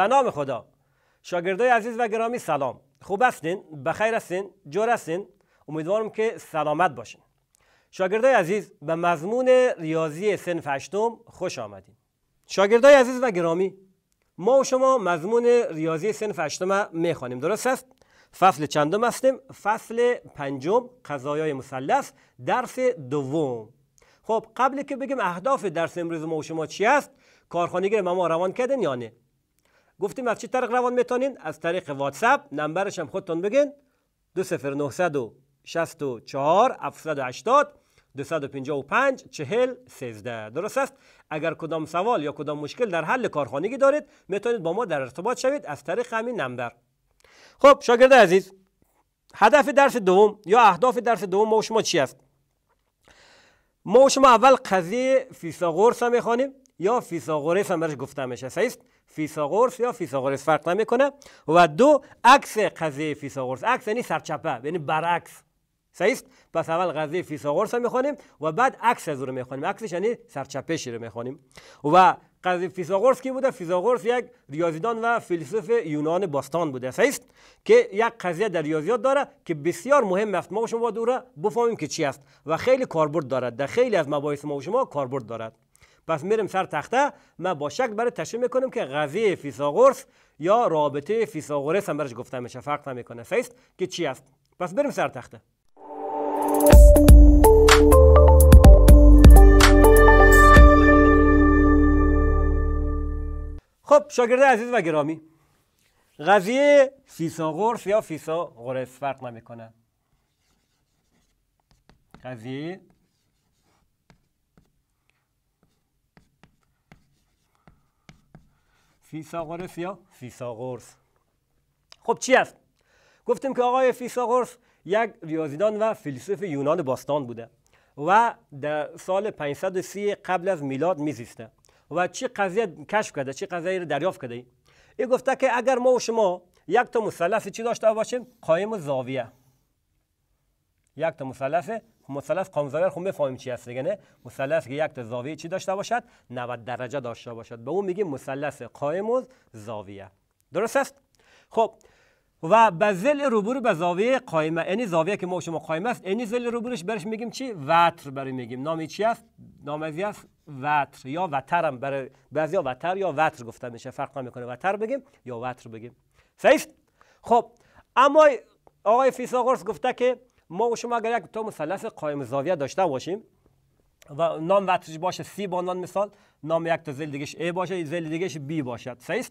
به نام خدا شاگردای عزیز و گرامی سلام خوب هستین بخیر هستین جور هستین امیدوارم که سلامت باشین شاگردای عزیز به مضمون ریاضی سنف هشتم خوش آمدین شاگردای عزیز و گرامی ما و شما مضمون ریاضی سنف هشتم میخوانیم درست است فصل چندم هستیم فصل پنجم قضایای مثلث درس دوم خب قبل که بگیم اهداف درس امروز ما و شما چی است کارخانگی ما روان کردن یا نه گفتیم از چه طریق روان میتونین از طریق واتساپ نمبرش هم خودتون بگین 20964 780 255 40 13 درست است اگر کدام سوال یا کدام مشکل در حل کارخانگی دارید میتونید با ما در ارتباط شوید از طریق همین نمبر خب شاگرد عزیز هدف درس دوم یا اهداف درس دوم ما و شما چی است ما و شما اول قضیه فیثاغورس میخوانیم یا فیثاغورس هم برش میشه است فیثاغورس یا فیثاغورس فرق نمیکنه و دو عکس قضیه فیثاغورس عکس یعنی سرچپه یعنی برعکس است پس اول قضیه فیثاغورس رو میخوانیم و بعد عکس از رو میخوانیم عکسش یعنی سرچپه رو میخوانیم و قضیه فیثاغورس کی بوده فیثاغورس یک ریاضیدان و فیلسوف یونان باستان بوده است که یک قضیه در ریاضیات داره که بسیار مهم است ما و شما دوره بفهمیم که چی است و خیلی کاربرد دارد در خیلی از مباحث ما و شما کاربرد دارد پس میرم سر تخته من با شک برای تشریح میکنم که قضیه فیثاغورس یا رابطه فیثاغورس هم برش گفته میشه فرق نمیکنه فیست که چی است پس بریم سر تخته خب شاگرد عزیز و گرامی قضیه فیثاغورس یا فیثاغورس فرق نمیکنه قضیه فیساغورس یا فیساغورس خب چی است گفتیم که آقای فیساغورس یک ریاضیدان و فیلسوف یونان باستان بوده و در سال 530 قبل از میلاد میزیسته و چی قضیه کشف کرده چی قضیه رو دریافت کرده ای گفته که اگر ما و شما یک تا مثلث چی داشته باشیم قایم زاویه یک تا مثلث مثلث قائم زاویه خب میفهمیم چی هست دیگه نه مثلث که یک تا زاویه چی داشته باشد 90 درجه داشته باشد به اون میگیم مثلث قائم زاویه درست است خب و به زل روبرو به زاویه قائمه یعنی زاویه که ما شما قائم است یعنی زل روبرش برش میگیم چی وتر برای میگیم نام چی است نام است وتر یا وترم. برای بعضیا وتر یا وتر گفته میشه فرق نمیکنه وتر بگیم یا وتر بگیم صحیح خب اما آقای فیثاغورس گفته که ما شما اگر یک تا مثلث قائم زاویه داشته باشیم و نام وطرش باشه سی با عنوان مثال نام یک تا زل دیگهش A باشه زل دیگهش بی باشد صحیح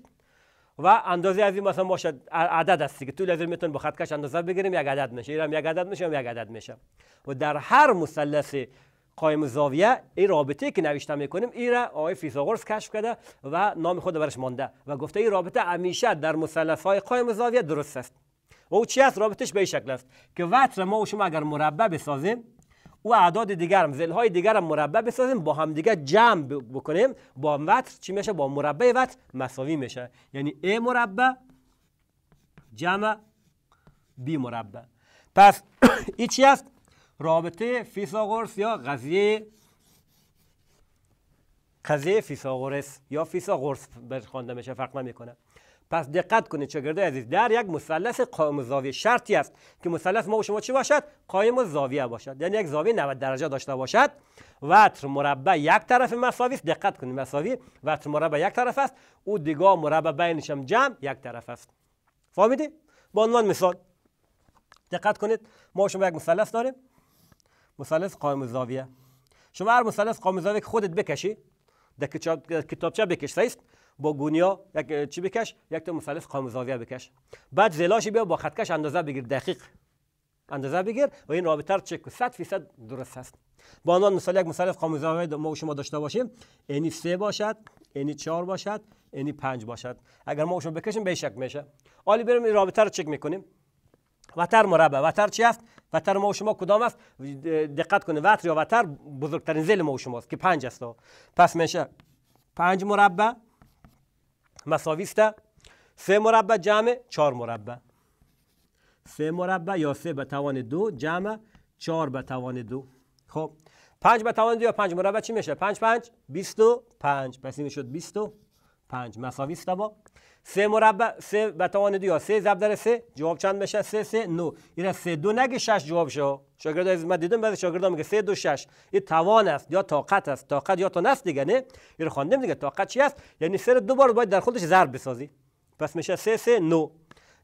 و اندازه از این مثلا باشد عدد است که طول از میتون با خط کش اندازه بگیریم یک عدد میشه اینم یک عدد میشه یک عدد میشه و در هر مثلث قایم زاویه این رابطه که نوشته میکنیم این را آقای فیثاغورس کشف کرده و نام خود برش مانده و گفته این رابطه همیشه در مثلث های زاویه درست است و او چی است رابطش به این شکل است که وتر ما و شما اگر مربع بسازیم او اعداد دیگر هم دیگرم های دیگر هم مربع بسازیم با هم دیگه جمع بکنیم با وتر چی میشه با مربع وتر مساوی میشه یعنی a مربع جمع b مربع پس این چی است رابطه فیثاغورس یا قضیه قضیه فیثاغورس یا فیثاغورس خوانده میشه فرق نمیکنه پس دقت کنید شاگردای عزیز در یک مثلث قائم زاویه شرطی است که مثلث ما و شما چی باشد قائم زاویه باشد یعنی یک زاویه 90 درجه داشته باشد وتر مربع یک طرف مساوی است دقت کنید مساوی وتر مربع یک طرف است او دیگاه مربع بینش هم جمع یک طرف است فهمیدی با عنوان مثال دقت کنید ما شما یک مثلث داریم مثلث قائم زاویه شما هر مثلث قائم زاویه خودت بکشی در کتابچه بکش است با گونیا یک چی بکش یک تا مثلث قامزاویه بکش بعد زلاش بیا با خطکش اندازه بگیر دقیق اندازه بگیر و این رابطه رو چک 100 فیصد درست است با عنوان مثال یک مثلث قامزاویه ما و شما داشته باشیم اینی 3 باشد اینی 4 باشد اینی 5 باشد اگر ما شما بکشیم به شک میشه حالا بریم این رابطه رو چک میکنیم وتر مربع وتر چی است وتر ما و شما کدام است دقت کنید وتر یا وتر بزرگترین زل ما و شماست که 5 است پس میشه 5 مربع مساوی است سه مربع جمع چهار مربع سه مربع یا سه به توان دو جمع چهار به توان دو خب پنج به توان دو یا پنج مربع چی میشه؟ پنج پنج بیست و پنج پس این میشد بیست و پنج مساوی است با سه مربع سه به دو یا سه ضرب در سه جواب چند میشه سه سه نو این سه دو نگه شش جواب شو شاگرد از من دیدم بعضی شاگردا میگه سه دو شش این توان است یا طاقت است طاقت یا تو نفس دیگه نه این خواندم دیگه طاقت چی است یعنی سه رو دو بار باید در خودش ضرب بسازی پس میشه سه سه نو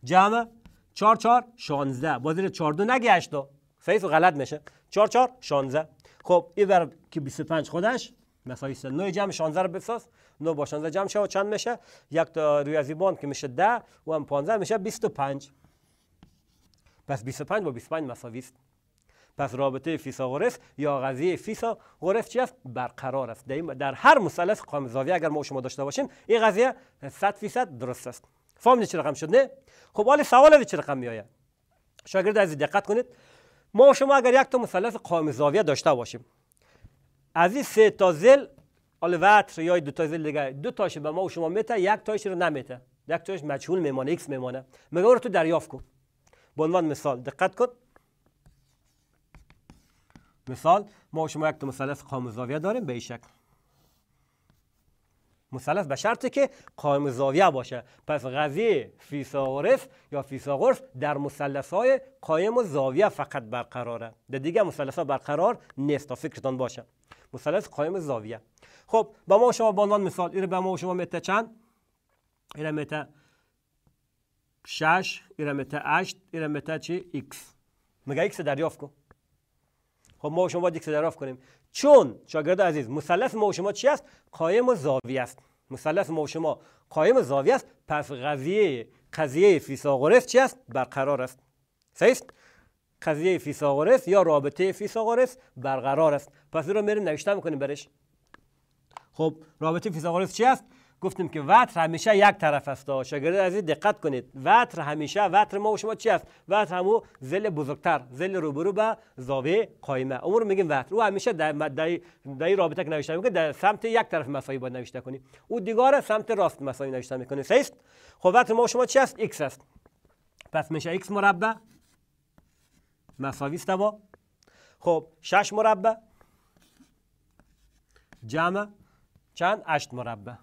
جمع 4 چهار شانزده بازی چهار دو نگه صحیح و غلط میشه چهار 4 شانزده خب این بر که 25 خودش مساوی 9 جمع 16 رو بساز 9 با 16 جمع شه چند میشه یک تا روی از باند که میشه 10 و هم 15 میشه 25 پس 25 با 25 مساوی است پس رابطه فیثاغورس یا قضیه فیثاغورس چی است برقرار است در هر مثلث قائم زاویه اگر ما شما داشته باشیم این قضیه 100 درصد درست است فام چه رقم شد نه خب حالا سوال چه رقم آید؟ شاگرد از دقت کنید ما شما اگر یک تا مثلث قائم زاویه داشته باشیم از این سه تا زل آل وتر یا دو تا دیگه دو تاشه به ما و شما میته یک تاش رو نمیته یک تاش مجهول میمانه ایکس میمانه مگه رو تو دریافت کن به عنوان مثال دقت کن مثال ما و شما یک تا مثلث قائم زاویه داریم به این شکل مثلث به شرطی که قائم زاویه باشه پس قضیه فیثاغورس یا فیثاغورس در مثلث های قائم زاویه فقط برقراره در دیگه مثلث برقرار نیست تا فکرتان باشه مثلث قائم زاویه خب به ما شما به عنوان مثال ایره به ما شما متر چند ایره متر 6 ایره متر 8 ایره متر چی ایکس مگه ایکس دریافت کن خب ما شما باید ایکس دریافت کنیم چون شاگرد عزیز مثلث ما شما چی است قایم و زاویه است مثلث ما شما قایم و زاویه است پس قضیه قضیه فیثاغورس چی است برقرار است صحیح قضیه فیثاغورس یا رابطه فیثاغورس برقرار است پس این رو میریم نوشته میکنیم برش خب رابطه فیثاغورس چی است گفتیم که وتر همیشه یک طرف است شاگرد عزیز دقت کنید وتر همیشه وتر ما و شما چی است وتر همو زل بزرگتر زل روبرو به زاویه قایمه عمر میگیم وتر او همیشه در در رابطه که نوشته میگه در سمت یک طرف مساوی باید نوشته کنیم او دیگار سمت راست مساوی نوشته میکنه صحیح خب وتر ما و شما چی است x است پس میشه x مربع مساوی است با خب 6 مربع جمع چند هشت مربع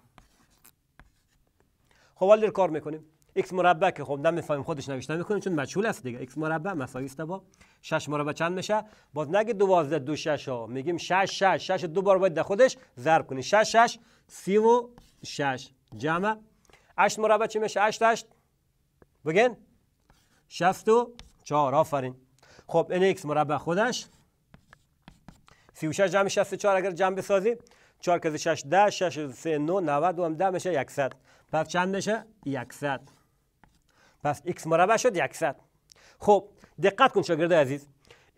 خب ولی کار میکنیم x مربع که خب نمیفهمیم خودش نوشته میکنیم چون مجهول است دیگه x مربع مساوی است با 6 مربع چند میشه باز نگه 12 دو 6 ها میگیم 6 6 6 دو بار باید در خودش ضرب کنیم 6 6 36 جمع 8 مربع چی میشه 8 8 بگین 64 آفرین خب این x مربع خودش 36 جمع 64 اگر جمع بسازیم 4 کز 6 ده 6 3 9 90 و هم 10 میشه 100 پس چند میشه 100 پس x مربع شد 100 خب دقت کن شاگرد عزیز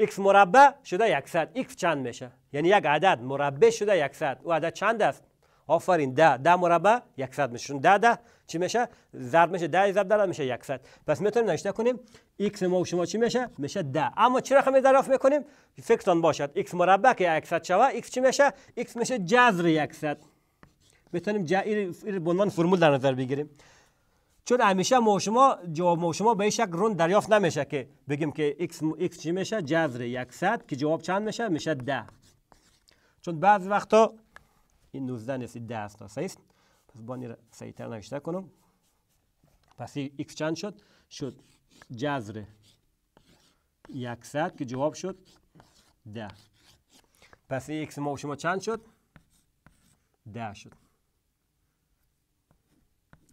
x مربع شده 100 x چند میشه یعنی یک عدد مربع شده 100 او عدد چند است آفرین ده ده مربع یکصد میشه چون ده ده چی میشه ضرب میشه ده ضرب در میشه 100 پس میتونیم نشته کنیم x ما و شما چی میشه میشه ده اما چی رقمی دراف میکنیم فکرتان باشد x مربع که 100 شوه x چی میشه x میشه جذر یکصد. میتونیم این به عنوان فرمول در نظر بگیریم چون همیشه ما شما جواب ما شما به این رون دریافت نمیشه که بگیم که x x چی میشه جذر 100 که جواب چند میشه میشه 10 چون بعضی وقتا این 19 نیست 10 است است پس بانی را تر نوشته کنم پس x چند شد شد جذر 100 که جواب شد 10 پس x ما و شما چند شد 10 شد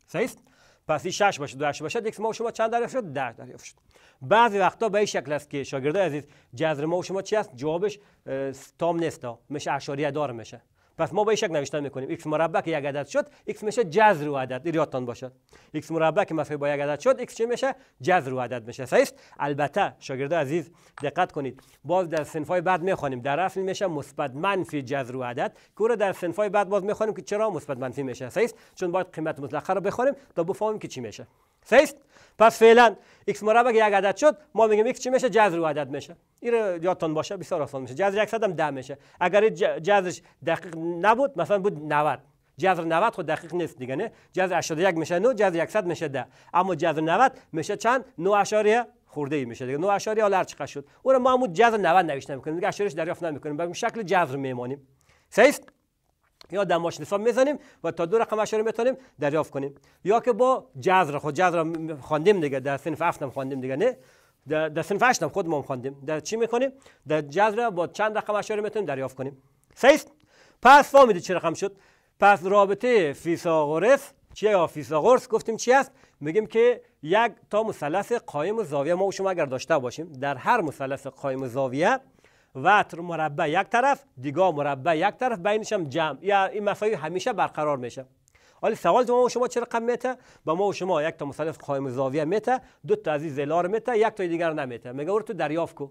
صحیح پس این 6 باشه 2 باشه x ما و شما چند دریافت شد 10 دریافت شد بعضی وقتا به این شکل است که شاگرده عزیز جذر ما و شما چی است جوابش تام نیست میشه اشاریه دار میشه پس ما با یک نوشتن میکنیم x مربع که یک عدد شد x میشه جذر و عدد این یادتان باشد x مربع که مساوی با یک عدد شد x چی میشه جذر و عدد میشه صحیح البته شاگرد عزیز دقت کنید باز در های بعد میخوانیم در اصل میشه مثبت منفی جذر و عدد که رو در های بعد باز میخوانیم که چرا مثبت منفی میشه صحیح چون باید قیمت مطلقه رو بخوانیم تا بفهمیم که چی میشه سیست پس فعلا x مربع که یک عدد شد ما میگیم x چی میشه جذر و عدد میشه این یادتون باشه بسیار آسان میشه جذر 100 هم 10 میشه اگر جذرش دقیق نبود مثلا بود 90 جذر 90 خود دقیق نیست دیگه نه جذر 81 میشه 9 جذر 100 میشه 10 اما جذر 90 میشه چند 9 اشاریه خورده ای میشه دیگه 9 اشاریه حالا چقدر شد اون ما همون جذر 90 نوشته میکنیم دیگه اشاریش دریافت نمیکنیم بلکه شکل جذر میمانیم سیست یا در ماشین حساب میزنیم و تا دو رقم اشاره میتونیم دریافت کنیم یا که با جذر خود خب جذر خواندیم دیگه در سینف هفتم خواندیم دیگه نه در, در سنف هشتم خود ما خواندیم در چی میکنیم در جذر با چند رقم اشاره میتونیم دریافت کنیم سیست پس فهمیدی چه رقم شد پس رابطه فیثاغورس چیه یا فیثاغورس گفتیم چی است میگیم که یک تا مثلث قایم و زاویه ما و شما اگر داشته باشیم در هر مثلث قایم و زاویه وتر مربع یک طرف دیگا مربع یک طرف بینش هم جمع یا این مفاهیم همیشه برقرار میشه حالا سوال ما شما چه رقم میته با ما و شما یک تا مثلث قائم زاویه میته دو تا از زلار میته یک تا دیگر نمیته میگه تو دریافت کو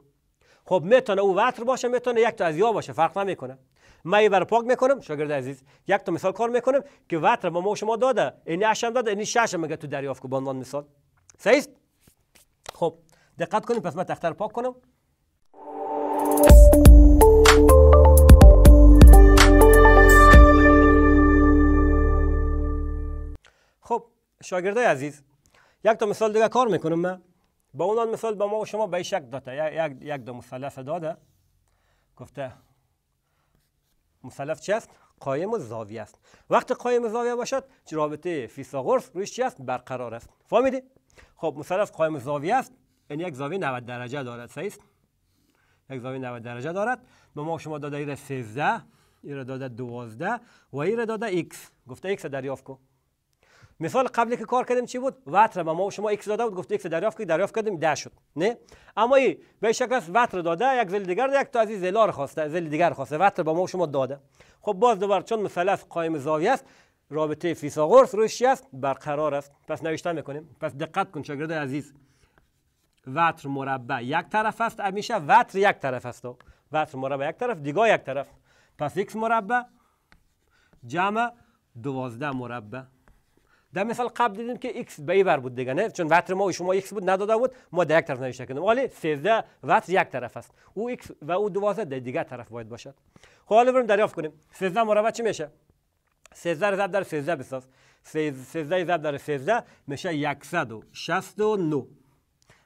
خب میتونه او وتر باشه میتونه یک تا از یا باشه فرق نمیکنه من بر پاک میکنم شاگرد عزیز یک تا مثال کار میکنم که وتر ما و شما داده این اشم داده این شش میگه تو دریافت کو به عنوان مثال صحیح خب دقت کنیم پس من تختر پاک کنم خب شاگردای عزیز یک تا مثال دیگه کار میکنم من با اون مثال با ما و شما به شک داده یک یک دو مثلث داده گفته مثلث چی است قایم و زاویه است وقتی قایم و زاویه باشد رابطه فیثاغورس رویش چی است برقرار است فهمیدی خب مثلث قایم و زاویه است این یعنی یک زاویه 90 درجه دارد صحیح یک زاویه 90 درجه دارد به ما و شما داده ایره 13 ایره داده 12 و ایره داده x گفته x دریافت کن مثال قبلی که کار کردیم چی بود وتر به ما شما ایکس داده بود گفت ایکس دریافت کردیم دریافت کردیم ده شد نه اما این به شکل است وتر داده یک زل دیگر یک تا از این زلار خواسته زل دیگر خواسته وتر به ما شما داده خب باز دوباره چون مثلث قایم زاویه است رابطه فیثاغورس روش چی است برقرار است پس نوشته میکنیم پس دقت کن شاگرد عزیز وتر مربع یک طرف است همیشه وتر یک طرف است وتر مربع یک طرف دیگاه یک طرف پس x مربع جمع دوازده مربع در مثال قبل دیدیم که x به بر بود دیگه نه چون وتر ما و شما x بود نداده بود ما در یک طرف نوشته کردیم حالا 13 وتر یک طرف است او x و او 12 در دیگر طرف باید باشد خب حالا بریم دریافت کنیم 13 مربع چی میشه 13 ضرب در 13 بساز 13 ضرب در 13 میشه 169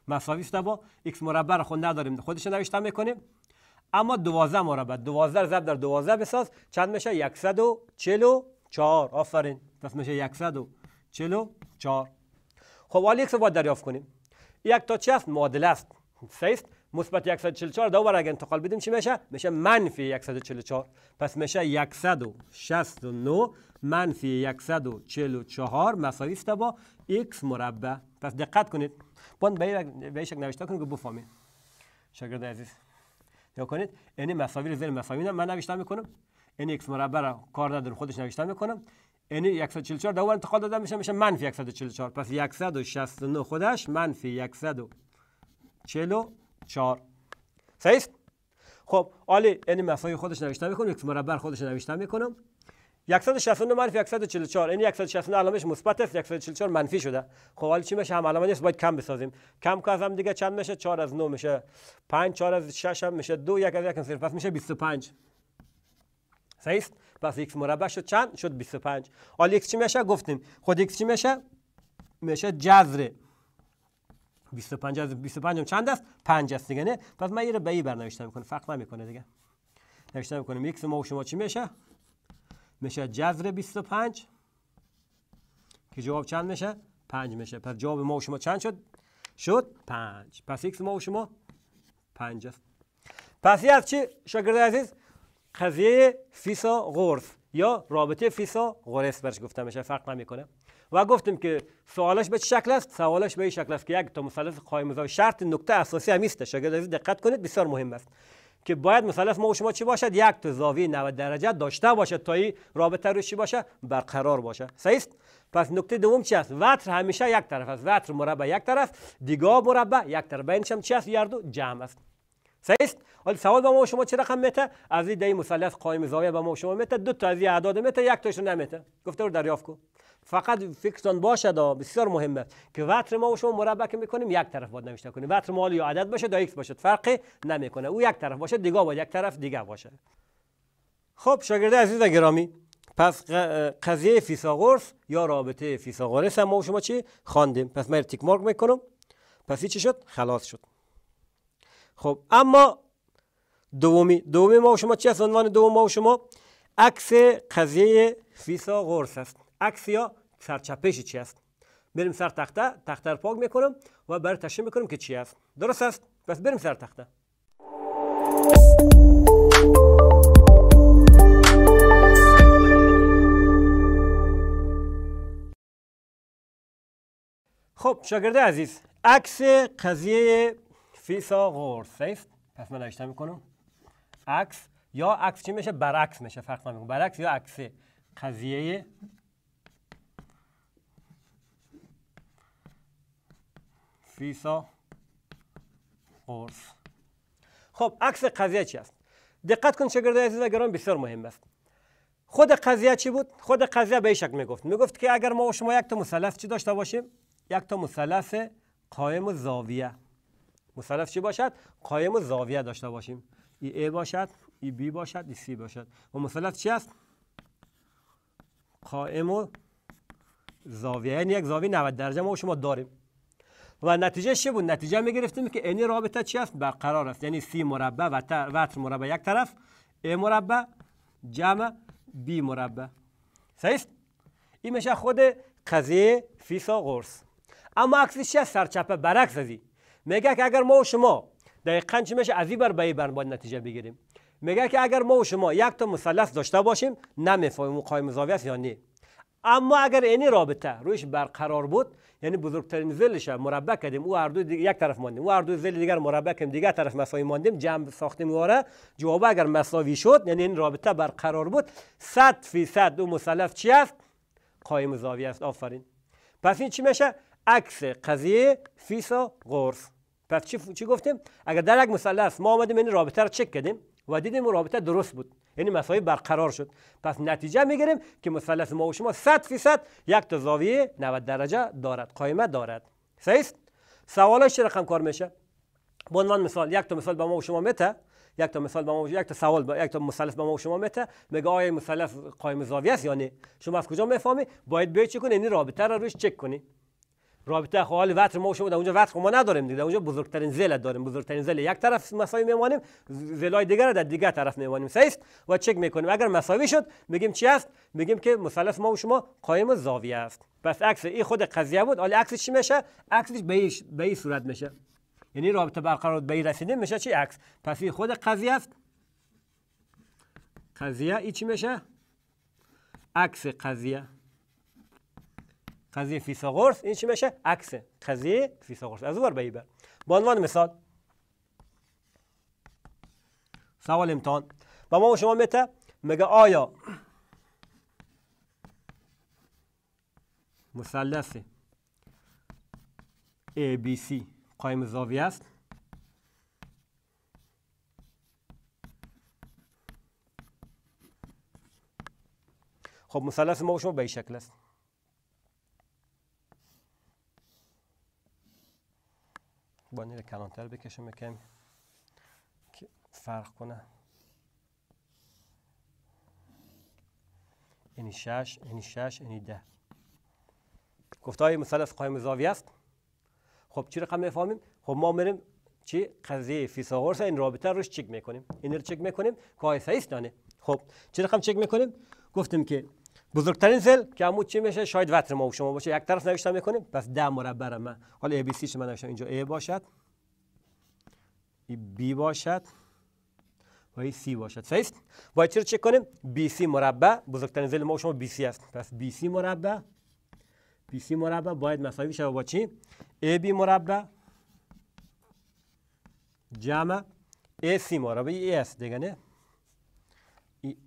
مساوی است با x مربع رو خود نداریم خودش نوشته میکنیم اما 12 مربع 12 ضرب در 12 بساز چند میشه 144 آفرین پس میشه 100 4 خب حالا یک باید دریافت کنیم یک تا چی است معادله است سیست مثبت 144 دوباره اگه انتقال بدیم چی میشه میشه منفی 144 پس میشه 169 منفی 144 مساوی است با x مربع پس دقت کنید باید به این شک نوشته کنید که بفهمید شاگرد عزیز یا کنید این مساوی رو زیر مساوی من نوشته میکنم این x مربع را کار نداره خودش نوشته میکنم یعنی 144 بار انتقال داده میشه میشه منفی 144 پس 169 خودش منفی 144 صحیح خب عالی یعنی مساوی خودش نوشته میکنم یک مربع خودش نوشته میکنم 169 منفی 144 این 169 علامش مثبت است 144 منفی شده خب حالا چی میشه هم علامه نیست باید کم بسازیم کم که از هم دیگه چند میشه 4 از 9 میشه 5 4 از 6 هم میشه 2 1 از 1 صفر پس میشه 25 صحیح پس x مربع شد چند شد 25 حالا x چی میشه گفتیم خود x چی میشه میشه جذر 25 از 25 هم چند است 5 است دیگه نه پس من اینو به ای برنامه‌نویسی می‌کنم فرق نمی‌کنه دیگه نوشته می‌کنم x ما و شما چی میشه میشه جذر 25 که جواب چند میشه 5 میشه پس جواب ما و شما چند شد شد 5 پس x ما و شما 5 است پس چی شاگرد عزیز قضیه فیسا غرس یا رابطه فیسا غرس برش گفته میشه فرق نمیکنه و گفتیم که سوالش به شکل است سوالش به این شکل است که یک تا مثلث قائم و شرط نکته اساسی هم است شاگرد عزیز دقت کنید بسیار مهم است که باید مثلث ما و شما چی باشد یک تا زاویه 90 درجه داشته باشد تا این رابطه رو چی باشه برقرار باشه صحیح پس نکته دوم چی است وتر همیشه یک طرف است وتر مربع یک طرف دیگاه مربع یک طرف بینش هم چی است یاردو جمع است است حالا سوال با ما شما چه رقم میته از این دای مثلث قائم زاویه به ما شما میته دو تا از اعداد میته یک تاشو نمیته گفته رو دریافت کن فقط فکرتان باشد بسیار مهمه که وتر ما و شما مربع که میکنیم یک طرف باید نوشته کنیم وتر ما یا عدد باشه دایکس ایکس باشد فرقی نمیکنه او یک طرف باشه دیگه باید یک طرف دیگه باشه خب شاگرد عزیز و گرامی پس قضیه فیثاغورس یا رابطه فیثاغورس هم ما و شما چی خواندیم پس من تیک مارک میکنم پس چی شد خلاص شد خب اما دومی دومی ما و شما چی است عنوان دوم ما و شما عکس قضیه فیسا قرص است عکس یا سرچپش چی است بریم سر تخته تخته رو پاک میکنم و برای تشریح میکنم که چی است درست است پس بریم سر تخته خب شاگرده عزیز عکس قضیه فیسا غورس پس من نوشته میکنم عکس یا عکس چی میشه برعکس میشه فرق میگم برعکس یا عکس قضیه فیسا غورس خب عکس قضیه چی است دقت کن شاگردای عزیز و گران بسیار مهم است خود قضیه چی بود خود قضیه به شکل میگفت میگفت که اگر ما و شما یک تا مثلث چی داشته باشیم یک تا مثلث قائم و زاویه مثلث چی باشد قایم و زاویه داشته باشیم ای ای باشد ای بی باشد ای سی باشد و مثلث چی است قائم و زاویه یعنی یک زاویه 90 درجه ما شما داریم و نتیجه چی بود نتیجه می گرفتیم که این رابطه چی است برقرار است یعنی سی مربع و وتر مربع یک طرف ای مربع جمع بی مربع صحیح این میشه خود قضیه فیثاغورس اما عکسش چی است سرچپه برعکس ازی میگه که اگر ما و شما دقیقا چی میشه از بر به بر باید نتیجه بگیریم میگه که اگر ما و شما یک تا مثلث داشته باشیم نمیفهمیم قایم زاویه است یا اما اگر این رابطه رویش برقرار بود یعنی بزرگترین زلش مربع کردیم او هر دو یک طرف ماندیم او هر زل دیگر مربع کردیم دیگر طرف مساوی ماندیم جمع ساختیم واره جواب اگر مساوی شد یعنی این رابطه برقرار بود 100 فیصد دو مثلث چی است قایم زاویه است آفرین پس این چی میشه عکس قضیه فیسا قرص پس چی, چی گفتیم اگر در یک مثلث ما آمدیم این رابطه رو چک کردیم و دیدیم رابطه درست بود یعنی مساوی برقرار شد پس نتیجه میگیریم که مثلث ما و شما 100 فیصد یک تا زاویه 90 درجه دارد قایمه دارد صحیح سوالش چه رقم کار میشه به عنوان مثال یک تا مثال به ما و شما مته یک تا مثال به ما یک تا سوال با یک تا مثلث به ما و شما مته میگه آیا مثلث قایم زاویه است یعنی شما از کجا میفهمی باید به چیکون این یعنی رابطه رو روش چک کنی رابطه اخوال خب وطر ما و شما در اونجا وطر خب ما نداریم دیگه در اونجا بزرگترین زل داریم بزرگترین زل یک طرف مساوی میمانیم زلای دیگر در دیگر طرف میمانیم سیست و چک میکنیم اگر مساوی شد میگیم چی است میگیم که مثلث ما و شما قایم زاویه است پس عکس این خود قضیه بود حالا عکس چی میشه عکسش به این صورت میشه یعنی رابطه برقرار به این میشه چی عکس پس این خود قضیه است قضیه چی میشه عکس قضیه قضیه فیثاغورس این چی میشه عکس قضیه فیثاغورس از اون به بر به عنوان مثال سوال امتحان و ما شما میته میگه آیا مثلث ABC قایم زاویه است خب مثلث ما شما به این شکل است بانیر کلانتر بکشم کمی که فرق کنه اینی شش اینی شش اینی ده گفته های مثلث قایم زاویه است خب چی رقم میفهمیم خب ما میریم چی قضیه فیثاغورس این رابطه روش چک میکنیم این رو چک میکنیم که های خب چی رقم چک میکنیم گفتیم که بزرگترین زل که عمود چی میشه شاید وتر ما و شما باشه یک طرف نوشتم میکنیم پس ده مربع من حالا ABC سی من نوشتم اینجا ای باشد ای بی باشد و ای سی باشد صحیح باید چی رو چک کنیم سی مربع بزرگترین زل ما و شما سی است پس بی سی مربع بی سی مربع باید مساوی بشه. با چی بی مربع جمع سی مربع ای است دیگه نه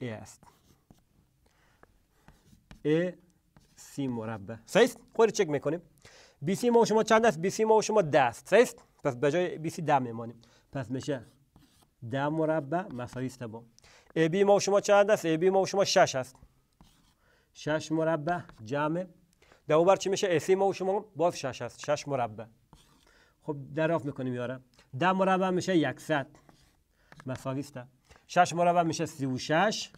ای است ا سی مربع صحیح خود چک میکنیم بی سی ما و شما چند است بی سی ما و شما 10 است صحیح پس به جای بی سی ده میمانیم پس میشه ده مربع مساوی است با ای بی ما و شما چند است ای بی ما و شما 6 است 6 مربع جمع دو بر چی میشه سی ما و شما باز 6 است 6 مربع خب دراف میکنیم یارا ده مربع میشه 100 مساوی است 6 مربع میشه 36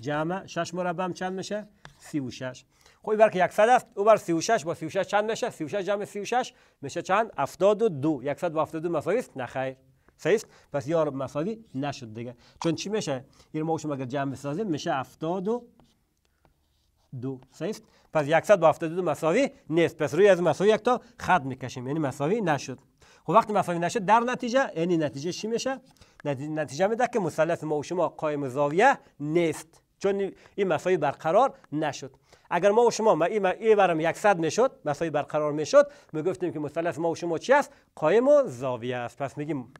جمع 6 مربع هم چند میشه 36 خب بر که 100 است او بر 36 با 36 چند میشه 36 جمع 36 میشه چند 72 100 با 72 مساوی است نه خیر صحیح است پس یار مساوی نشد دیگه چون چی میشه این ما شما اگر جمع بسازیم میشه 72 صحیح است پس 100 با 72 مساوی نیست پس روی از مساوی یک تا خط میکشیم یعنی مساوی نشد خب وقتی مساوی نشد در نتیجه یعنی نتیجه چی میشه نتیجه میده که مثلث ما و شما قائم زاویه نیست چون این مسایی برقرار نشد اگر ما و شما ما این ای برم 100 میشد مفاهیم برقرار میشد میگفتیم که مثلث ما و شما چی است قایم و زاویه است پس میگیم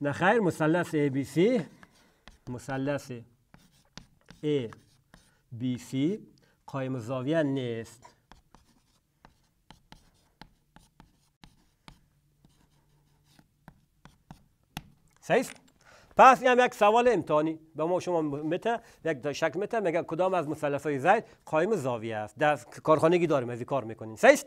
نه خیر مثلث ABC مثلث ABC قایم و زاویه نیست صحیح پس این هم یک سوال امتحانی به ما شما متر یک شکل متر میگه کدام از مثلث های زید قایم زاویه است در کارخانگی داریم از کار میکنین صحیح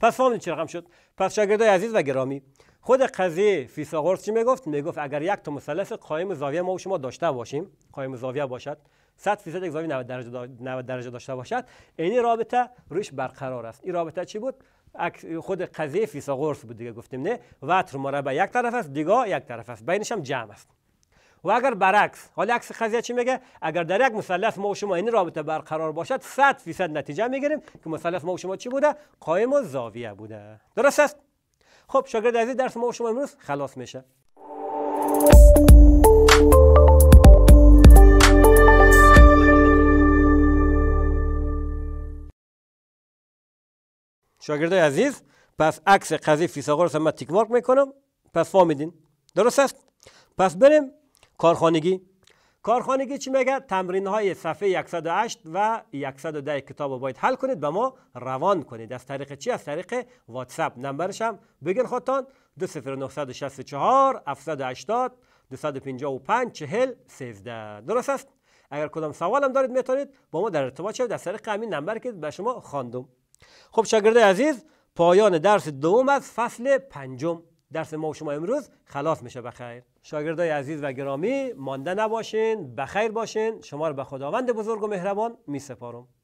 پس فهمیدین چه رقم شد پس شاگردای عزیز و گرامی خود قضیه فیثاغورس چی میگفت میگفت اگر یک تا مثلث قایم زاویه ما و شما داشته باشیم قایم زاویه باشد 100 فیصد یک زاویه 90 درجه, 90 درجه داشته باشد این رابطه روش برقرار است این رابطه چی بود خود قضیه فیثاغورس بود دیگه گفتیم نه وتر مربع یک طرف است دیگه یک طرف است بینش هم جمع است و اگر برعکس حالا عکس قضیه چی میگه اگر در یک مثلث ما و شما این رابطه برقرار باشد 100 فیصد نتیجه میگیریم که مثلث ما و شما چی بوده قایم و زاویه بوده درست است خب شاگرد عزیز درس ما و شما امروز خلاص میشه شاگردای عزیز پس عکس قضیه فیثاغورس هم تیک مارک میکنم پس فهمیدین درست است پس بریم کارخانگی کارخانگی چی میگه تمرین های صفحه 108 و 110 کتاب رو باید حل کنید به ما روان کنید از طریق چی از طریق واتساپ نمبرش هم بگین خودتان 20964 780 255 40 13 درست است اگر کدام سوال هم دارید میتونید با ما در ارتباط شوید از طریق همین نمبر که به شما خواندم خب شاگرد عزیز پایان درس دوم از فصل پنجم درس ما و شما امروز خلاص میشه بخیر شاگردای عزیز و گرامی مانده نباشین بخیر باشین شما رو به خداوند بزرگ و مهربان میسپارم